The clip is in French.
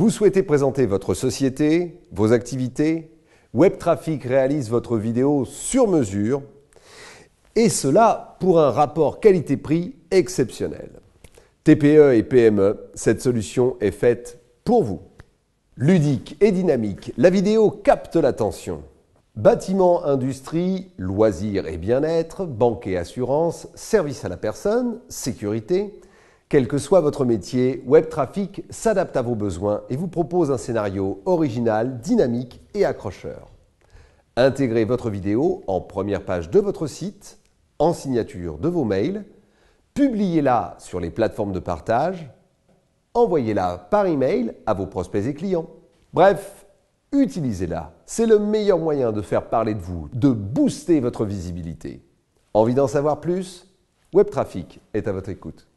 Vous souhaitez présenter votre société, vos activités WebTraffic réalise votre vidéo sur mesure et cela pour un rapport qualité-prix exceptionnel. TPE et PME, cette solution est faite pour vous. Ludique et dynamique, la vidéo capte l'attention. Bâtiment, industrie, loisirs et bien-être, banque et assurance, service à la personne, sécurité, quel que soit votre métier, WebTraffic s'adapte à vos besoins et vous propose un scénario original, dynamique et accrocheur. Intégrez votre vidéo en première page de votre site, en signature de vos mails, publiez-la sur les plateformes de partage, envoyez-la par email à vos prospects et clients. Bref, utilisez-la. C'est le meilleur moyen de faire parler de vous, de booster votre visibilité. Envie d'en savoir plus WebTraffic est à votre écoute.